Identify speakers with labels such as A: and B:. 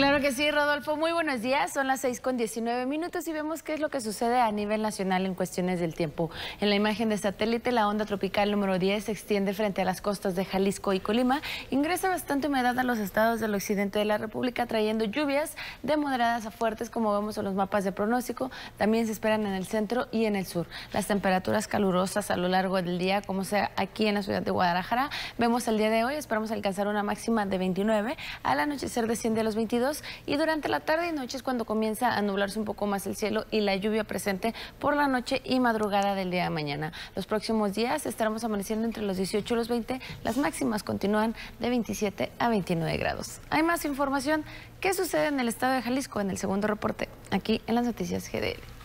A: Claro que sí, Rodolfo. Muy buenos días. Son las 6 con 19 minutos y vemos qué es lo que sucede a nivel nacional en cuestiones del tiempo. En la imagen de satélite, la onda tropical número 10 se extiende frente a las costas de Jalisco y Colima. Ingresa bastante humedad a los estados del occidente de la República, trayendo lluvias de moderadas a fuertes, como vemos en los mapas de pronóstico. También se esperan en el centro y en el sur. Las temperaturas calurosas a lo largo del día, como sea aquí en la ciudad de Guadalajara, vemos el día de hoy. Esperamos alcanzar una máxima de 29. Al anochecer desciende a los 22 y durante la tarde y noche es cuando comienza a nublarse un poco más el cielo y la lluvia presente por la noche y madrugada del día de mañana. Los próximos días estaremos amaneciendo entre los 18 y los 20, las máximas continúan de 27 a 29 grados. Hay más información, ¿qué sucede en el estado de Jalisco en el segundo reporte? Aquí en las noticias GDL.